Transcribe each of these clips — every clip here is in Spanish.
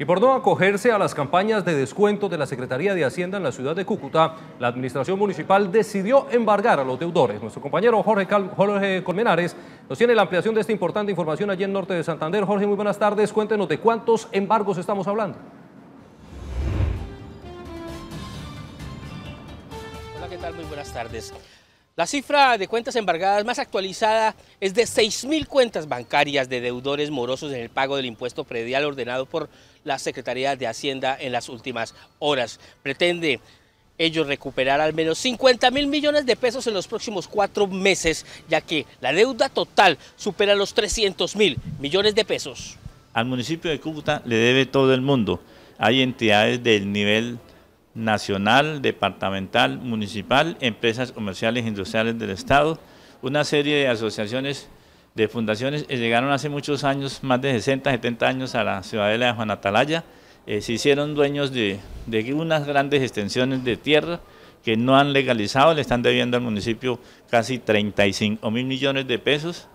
Y por no acogerse a las campañas de descuento de la Secretaría de Hacienda en la ciudad de Cúcuta, la administración municipal decidió embargar a los deudores. Nuestro compañero Jorge, Colmenares nos tiene la ampliación de esta importante información allí en Norte de Santander. Jorge, muy buenas tardes. Cuéntenos de cuántos embargos estamos hablando. Hola, ¿qué tal? Muy buenas tardes. La cifra de cuentas embargadas más actualizada es de 6.000 cuentas bancarias de deudores morosos en el pago del impuesto predial ordenado por la Secretaría de Hacienda en las últimas horas. Pretende ellos recuperar al menos 50 mil millones de pesos en los próximos cuatro meses, ya que la deuda total supera los 300 mil millones de pesos. Al municipio de Cúcuta le debe todo el mundo. Hay entidades del nivel nacional, departamental, municipal, empresas comerciales e industriales del Estado, una serie de asociaciones, de fundaciones, eh, llegaron hace muchos años, más de 60, 70 años a la ciudadela de Juan Atalaya, eh, se hicieron dueños de, de unas grandes extensiones de tierra que no han legalizado, le están debiendo al municipio casi 35 mil millones de pesos,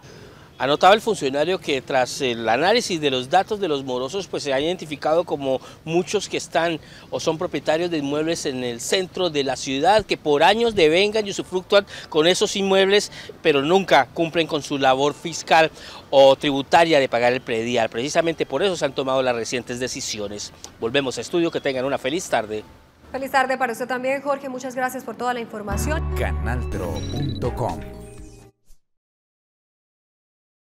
Anotaba el funcionario que tras el análisis de los datos de los morosos, pues se ha identificado como muchos que están o son propietarios de inmuebles en el centro de la ciudad, que por años devengan y usufructúan con esos inmuebles, pero nunca cumplen con su labor fiscal o tributaria de pagar el predial. Precisamente por eso se han tomado las recientes decisiones. Volvemos a estudio, que tengan una feliz tarde. Feliz tarde para usted también, Jorge. Muchas gracias por toda la información. Canaltro.com